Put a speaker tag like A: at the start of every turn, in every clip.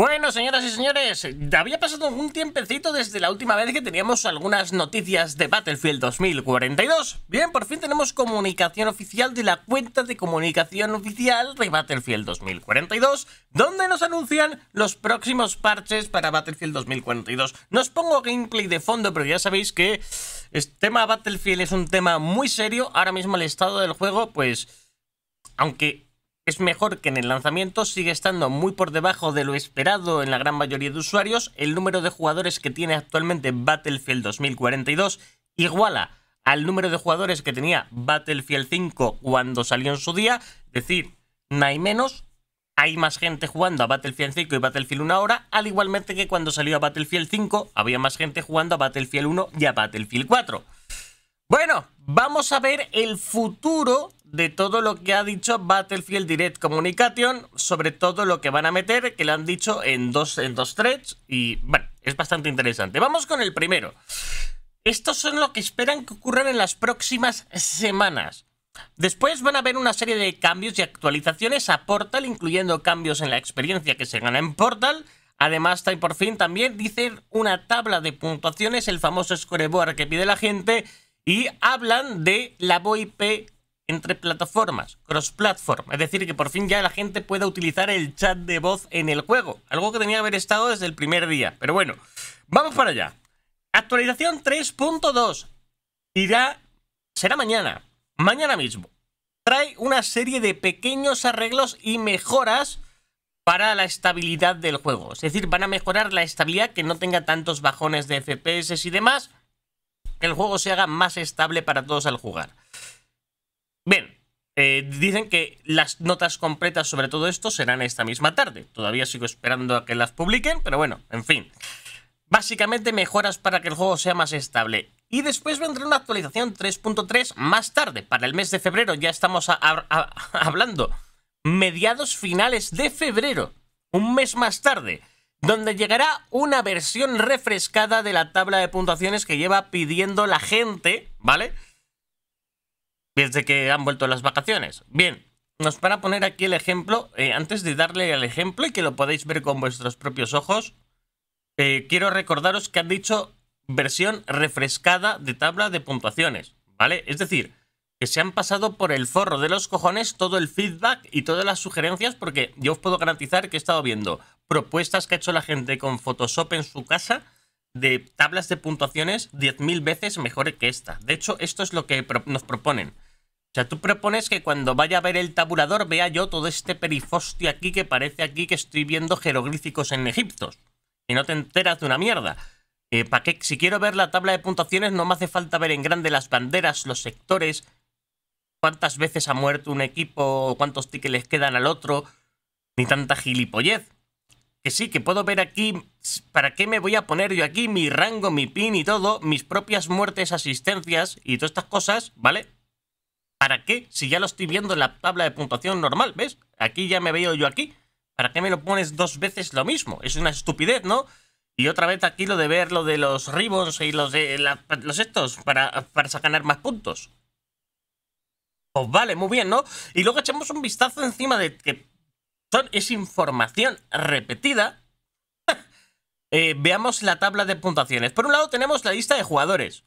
A: Bueno, señoras y señores, había pasado un tiempecito desde la última vez que teníamos algunas noticias de Battlefield 2042. Bien, por fin tenemos comunicación oficial de la cuenta de comunicación oficial de Battlefield 2042, donde nos anuncian los próximos parches para Battlefield 2042. No os pongo gameplay de fondo, pero ya sabéis que el este tema Battlefield es un tema muy serio. Ahora mismo el estado del juego, pues, aunque es mejor que en el lanzamiento, sigue estando muy por debajo de lo esperado en la gran mayoría de usuarios. El número de jugadores que tiene actualmente Battlefield 2042 iguala al número de jugadores que tenía Battlefield 5 cuando salió en su día. Es decir, no hay menos, hay más gente jugando a Battlefield 5 y Battlefield 1 ahora, al igualmente que cuando salió a Battlefield 5 había más gente jugando a Battlefield 1 y a Battlefield 4. Bueno, vamos a ver el futuro de todo lo que ha dicho Battlefield Direct Communication sobre todo lo que van a meter, que lo han dicho en dos, en dos threads y bueno, es bastante interesante. Vamos con el primero. Estos son lo que esperan que ocurran en las próximas semanas. Después van a haber una serie de cambios y actualizaciones a Portal, incluyendo cambios en la experiencia que se gana en Portal. Además, por fin también dicen una tabla de puntuaciones, el famoso scoreboard que pide la gente, y hablan de la VoIP entre plataformas, cross-platform, es decir, que por fin ya la gente pueda utilizar el chat de voz en el juego, algo que tenía que haber estado desde el primer día. Pero bueno, vamos para allá. Actualización 3.2 irá, será mañana, mañana mismo. Trae una serie de pequeños arreglos y mejoras para la estabilidad del juego. Es decir, van a mejorar la estabilidad, que no tenga tantos bajones de FPS y demás, que el juego se haga más estable para todos al jugar. Bien, eh, dicen que las notas completas sobre todo esto serán esta misma tarde. Todavía sigo esperando a que las publiquen, pero bueno, en fin. Básicamente mejoras para que el juego sea más estable. Y después vendrá una actualización 3.3 más tarde, para el mes de febrero. Ya estamos hablando. Mediados finales de febrero, un mes más tarde, donde llegará una versión refrescada de la tabla de puntuaciones que lleva pidiendo la gente, ¿vale? desde que han vuelto las vacaciones. Bien, nos van a poner aquí el ejemplo. Eh, antes de darle el ejemplo y que lo podáis ver con vuestros propios ojos, eh, quiero recordaros que han dicho versión refrescada de tabla de puntuaciones, ¿vale? Es decir, que se han pasado por el forro de los cojones todo el feedback y todas las sugerencias, porque yo os puedo garantizar que he estado viendo propuestas que ha hecho la gente con Photoshop en su casa de tablas de puntuaciones 10.000 veces mejores que esta. De hecho, esto es lo que nos proponen. O sea, tú propones que cuando vaya a ver el tabulador vea yo todo este perifostio aquí que parece aquí que estoy viendo jeroglíficos en Egipto. Y no te enteras de una mierda. Eh, ¿Para qué? Si quiero ver la tabla de puntuaciones no me hace falta ver en grande las banderas, los sectores, cuántas veces ha muerto un equipo, cuántos tickets quedan al otro, ni tanta gilipollez que sí, que puedo ver aquí para qué me voy a poner yo aquí mi rango, mi pin y todo, mis propias muertes, asistencias y todas estas cosas, ¿vale? ¿Para qué? Si ya lo estoy viendo en la tabla de puntuación normal, ¿ves? Aquí ya me veo yo aquí. ¿Para qué me lo pones dos veces lo mismo? Es una estupidez, ¿no? Y otra vez aquí lo de ver lo de los ribbons y los de los estos para, sacar más puntos. Pues vale, muy bien, ¿no? Y luego echamos un vistazo encima de que es información repetida. Eh, veamos la tabla de puntuaciones. Por un lado tenemos la lista de jugadores.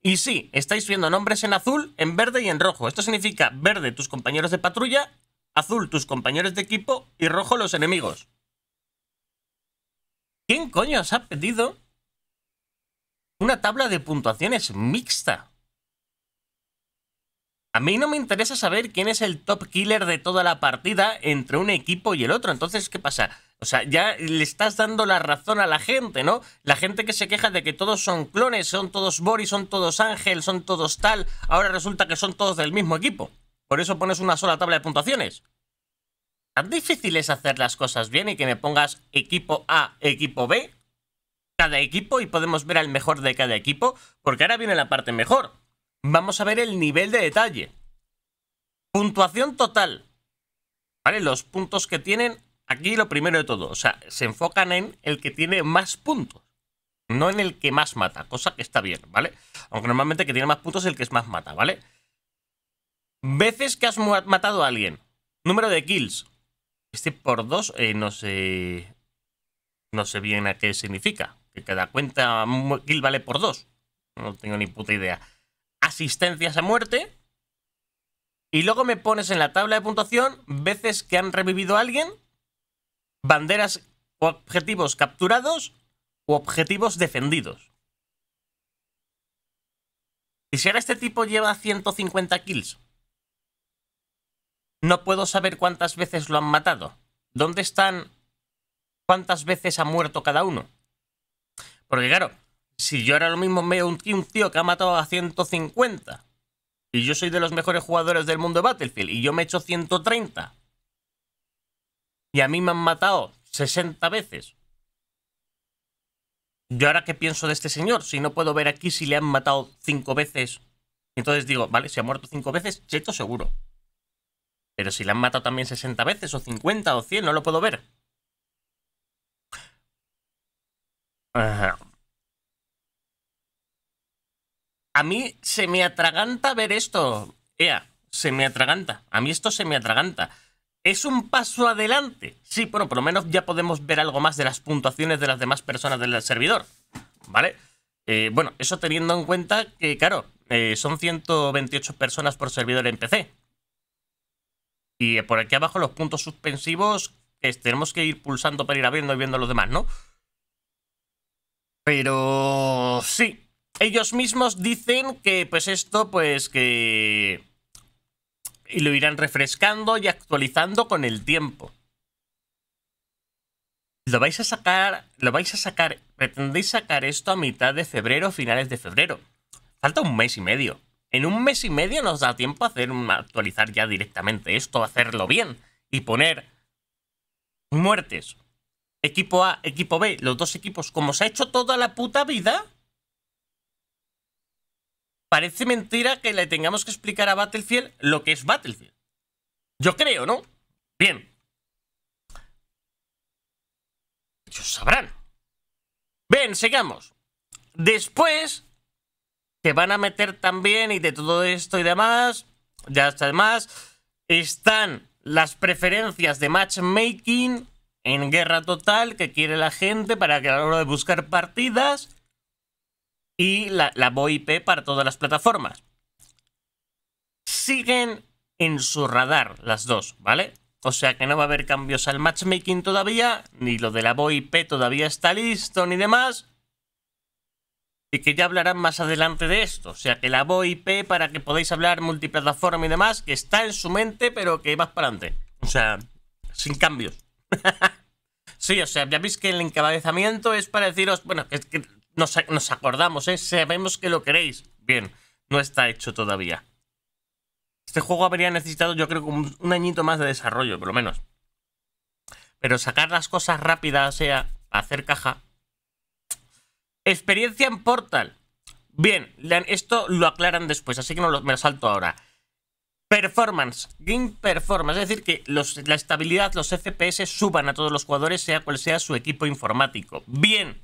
A: Y sí, estáis viendo nombres en azul, en verde y en rojo. Esto significa verde tus compañeros de patrulla, azul tus compañeros de equipo y rojo los enemigos. ¿Quién coño os ha pedido una tabla de puntuaciones mixta? A mí no me interesa saber quién es el top killer de toda la partida entre un equipo y el otro. Entonces, ¿qué pasa? O sea, ya le estás dando la razón a la gente, ¿no? La gente que se queja de que todos son clones, son todos Boris, son todos Ángel, son todos tal. Ahora resulta que son todos del mismo equipo. Por eso pones una sola tabla de puntuaciones. ¿Tan difícil es hacer las cosas bien y que me pongas equipo A, equipo B? Cada equipo y podemos ver al mejor de cada equipo, porque ahora viene la parte mejor vamos a ver el nivel de detalle. Puntuación total. ¿Vale? Los puntos que tienen, aquí lo primero de todo, o sea, se enfocan en el que tiene más puntos, no en el que más mata, cosa que está bien, ¿vale? Aunque normalmente el que tiene más puntos es el que es más mata, ¿vale? Veces que has matado a alguien. Número de kills. Este por dos, eh, no sé... No sé bien a qué significa. Que cada cuenta kill vale por dos. No tengo ni puta idea asistencias a muerte. Y luego me pones en la tabla de puntuación veces que han revivido a alguien, banderas o objetivos capturados o objetivos defendidos. Y si ahora este tipo lleva 150 kills, no puedo saber cuántas veces lo han matado. ¿Dónde están cuántas veces ha muerto cada uno? Porque claro, si yo ahora lo mismo veo un tío, tío que ha matado a 150 y yo soy de los mejores jugadores del mundo de Battlefield y yo me he hecho 130 y a mí me han matado 60 veces. ¿Yo ahora qué pienso de este señor? Si no puedo ver aquí si le han matado 5 veces. Entonces digo, vale, si ha muerto 5 veces, cheto seguro. Pero si le han matado también 60 veces, o 50, o 100, no lo puedo ver. Ajá a mí se me atraganta ver esto. Ea, se me atraganta. A mí esto se me atraganta. Es un paso adelante. Sí, bueno, por lo menos ya podemos ver algo más de las puntuaciones de las demás personas del servidor. ¿Vale? Eh, bueno, eso teniendo en cuenta que, claro, eh, son 128 personas por servidor en PC. Y por aquí abajo los puntos suspensivos tenemos que ir pulsando para ir abriendo y viendo los demás, ¿no? Pero sí, ellos mismos dicen que pues esto pues que... Y lo irán refrescando y actualizando con el tiempo. Lo vais a sacar, lo vais a sacar, pretendéis sacar esto a mitad de febrero, finales de febrero. Falta un mes y medio. En un mes y medio nos da tiempo a hacer actualizar ya directamente esto, hacerlo bien y poner muertes. Equipo A, equipo B, los dos equipos, como se ha hecho toda la puta vida, parece mentira que le tengamos que explicar a Battlefield lo que es Battlefield. Yo creo, ¿no? Bien. Ellos sabrán. Bien, sigamos. Después que van a meter también y de todo esto y demás, ya está, demás, están las preferencias de matchmaking en guerra total que quiere la gente para que a la hora de buscar partidas y la, la VoIP para todas las plataformas. Siguen en su radar las dos, ¿vale? O sea que no va a haber cambios al matchmaking todavía, ni lo de la VoIP todavía está listo, ni demás. Y que ya hablarán más adelante de esto. O sea que la VoIP para que podáis hablar multiplataforma y demás, que está en su mente, pero que va para adelante. O sea, sin cambios. sí, o sea, ya veis que el encabezamiento es para deciros, bueno, es que nos, acordamos, ¿eh? Sabemos que lo queréis. Bien, no está hecho todavía. Este juego habría necesitado, yo creo, un, añito más de desarrollo, por lo menos. Pero sacar las cosas rápidas, o sea, hacer caja. Experiencia en Portal. Bien, esto lo aclaran después, así que no me lo salto ahora. Performance, game performance, es decir, que la estabilidad, los FPS suban a todos los jugadores, sea cual sea su equipo informático. Bien,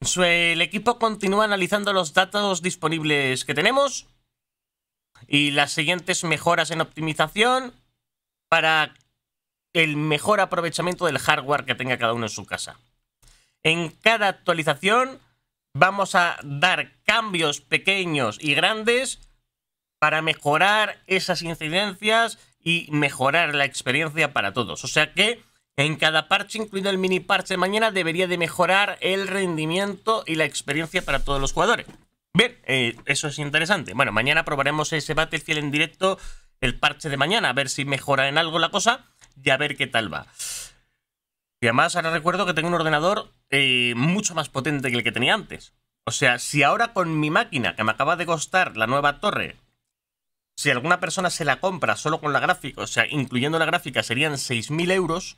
A: el equipo continúa analizando los datos disponibles que tenemos y las siguientes mejoras en optimización para el mejor aprovechamiento del hardware que tenga cada uno en su casa. En cada actualización vamos a dar cambios pequeños y grandes para mejorar esas incidencias y mejorar la experiencia para todos. O sea que en cada parche, incluido el mini parche de mañana, debería de mejorar el rendimiento y la experiencia para todos los jugadores. Bien, eh, eso es interesante. Bueno, mañana probaremos ese Battlefield en directo, el parche de mañana, a ver si mejora en algo la cosa y a ver qué tal va. Y además ahora recuerdo que tengo un ordenador eh, mucho más potente que el que tenía antes. O sea, si ahora con mi máquina, que me acaba de costar la nueva torre, si alguna persona se la compra solo con la gráfica, o sea, incluyendo la gráfica, serían 6.000 euros,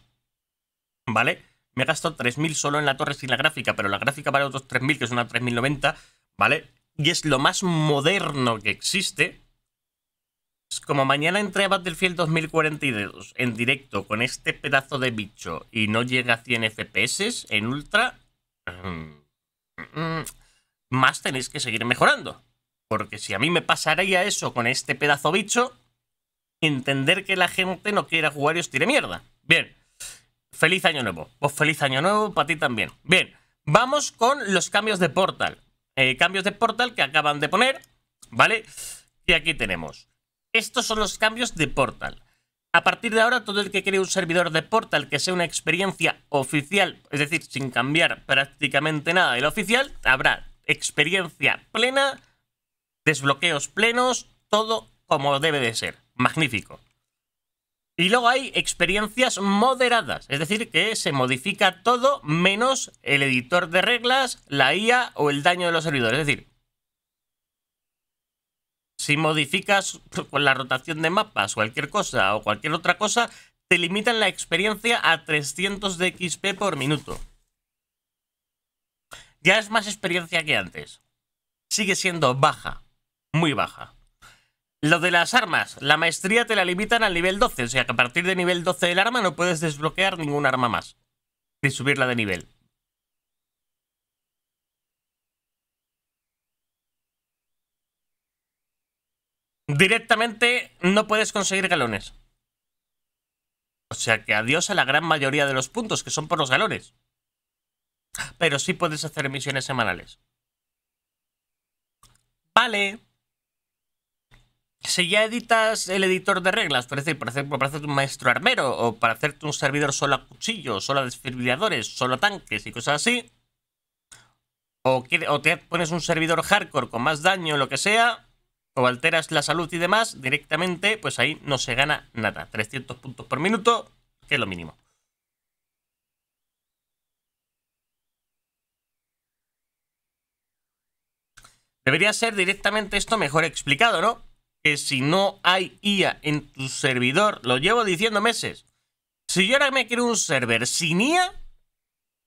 A: ¿vale? Me ha gastado 3.000 solo en la torre sin la gráfica, pero la gráfica vale otros 3.000, que es una 3.090, ¿vale? Y es lo más moderno que existe. como mañana entré a Battlefield 2042 en directo con este pedazo de bicho y no llega a 100 FPS en Ultra, mm, mm, mm, más tenéis que seguir mejorando. Porque si a mí me pasaría eso con este pedazo bicho, entender que la gente no quiera jugar y os tire mierda. Bien. Feliz año nuevo. Pues feliz año nuevo para ti también. Bien, vamos con los cambios de portal. Eh, cambios de portal que acaban de poner, ¿vale? Y aquí tenemos. Estos son los cambios de portal. A partir de ahora, todo el que cree un servidor de portal que sea una experiencia oficial, es decir, sin cambiar prácticamente nada el oficial, habrá experiencia plena, desbloqueos plenos, todo como debe de ser. Magnífico. Y luego hay experiencias moderadas, es decir, que se modifica todo menos el editor de reglas, la IA o el daño de los servidores. Es decir, si modificas con la rotación de mapas cualquier cosa o cualquier otra cosa, te limitan la experiencia a 300 de XP por minuto. Ya es más experiencia que antes. Sigue siendo baja, muy baja. Lo de las armas, la maestría te la limitan al nivel 12, o sea que a partir de nivel 12 del arma no puedes desbloquear ningún arma más. Ni subirla de nivel. Directamente no puedes conseguir galones. O sea que adiós a la gran mayoría de los puntos, que son por los galones. Pero sí puedes hacer misiones semanales. Vale si ya editas el editor de reglas, Por decir, para, hacer, para hacerte un maestro armero o para hacerte un servidor solo a cuchillos, solo a desfibriladores, solo a tanques y cosas así, o, te pones un servidor hardcore con más daño, o lo que sea, o alteras la salud y demás, directamente, pues ahí no se gana nada. 300 puntos por minuto, que es lo mínimo. Debería ser directamente esto mejor explicado, ¿no? si no hay IA en tu servidor, lo llevo diciendo meses. Si yo ahora me quiero un server sin IA,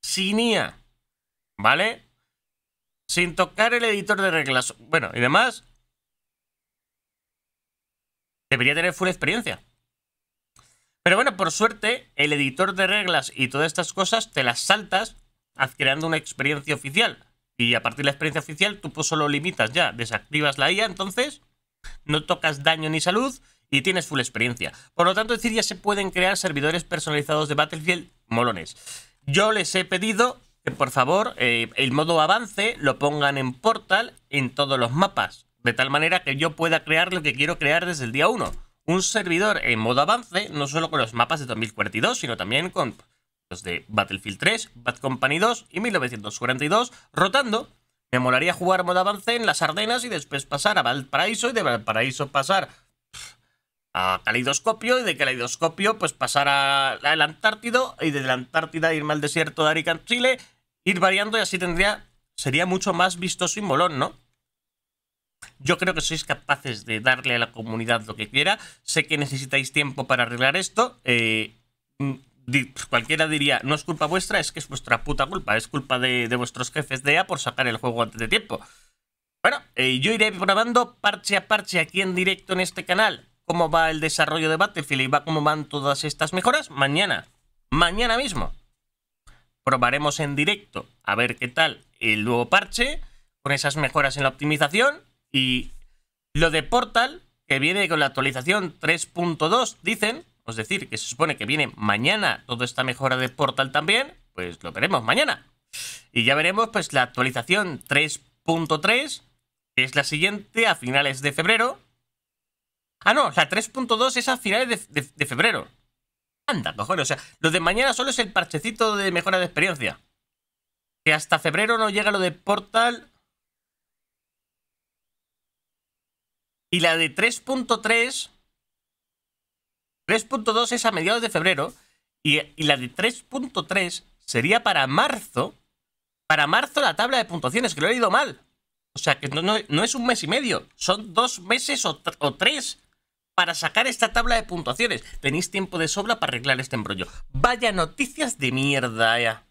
A: sin IA, ¿vale? Sin tocar el editor de reglas, bueno, y demás, debería tener full experiencia. Pero bueno, por suerte, el editor de reglas y todas estas cosas te las saltas adquiriendo una experiencia oficial. Y a partir de la experiencia oficial, tú pues solo limitas ya, desactivas la IA entonces no tocas daño ni salud y tienes full experiencia. Por lo tanto, decir, ya se pueden crear servidores personalizados de Battlefield molones. Yo les he pedido que por favor eh, el modo avance lo pongan en Portal en todos los mapas, de tal manera que yo pueda crear lo que quiero crear desde el día 1. Un servidor en modo avance, no solo con los mapas de 2042, sino también con los de Battlefield 3, Bad Company 2 y 1942, rotando me molaría jugar modo avance en las Ardenas y después pasar a Valparaíso y de Valparaíso pasar a Calidoscopio y de Calidoscopio pues pasar al Antártido y de la Antártida irme al desierto de Arica en Chile, ir variando y así tendría, sería mucho más vistoso y molón, ¿no? Yo creo que sois capaces de darle a la comunidad lo que quiera. Sé que necesitáis tiempo para arreglar esto. Eh, mm, pues cualquiera diría, no es culpa vuestra, es que es vuestra puta culpa, es culpa de, vuestros jefes de A por sacar el juego antes de tiempo. Bueno, eh, yo iré probando parche a parche aquí en directo en este canal cómo va el desarrollo de Battlefield y va cómo van todas estas mejoras mañana, mañana mismo. Probaremos en directo a ver qué tal el nuevo parche con esas mejoras en la optimización y lo de Portal que viene con la actualización 3.2, dicen, decir, que se supone que viene mañana toda esta mejora de Portal también, pues lo veremos mañana. Y ya veremos pues la actualización 3.3, que es la siguiente a finales de febrero. Ah, no, la 3.2 es a finales de, febrero. Anda, cojones, o sea, lo de mañana solo es el parchecito de mejora de experiencia. Que hasta febrero no llega lo de Portal. Y la de 3.3 3.2 es a mediados de febrero y, la de 3.3 sería para marzo. Para marzo la tabla de puntuaciones, que lo he leído mal. O sea, que no, no, es un mes y medio, son dos meses o, tres para sacar esta tabla de puntuaciones. Tenéis tiempo de sobra para arreglar este embrollo. Vaya noticias de mierda, ya. Eh.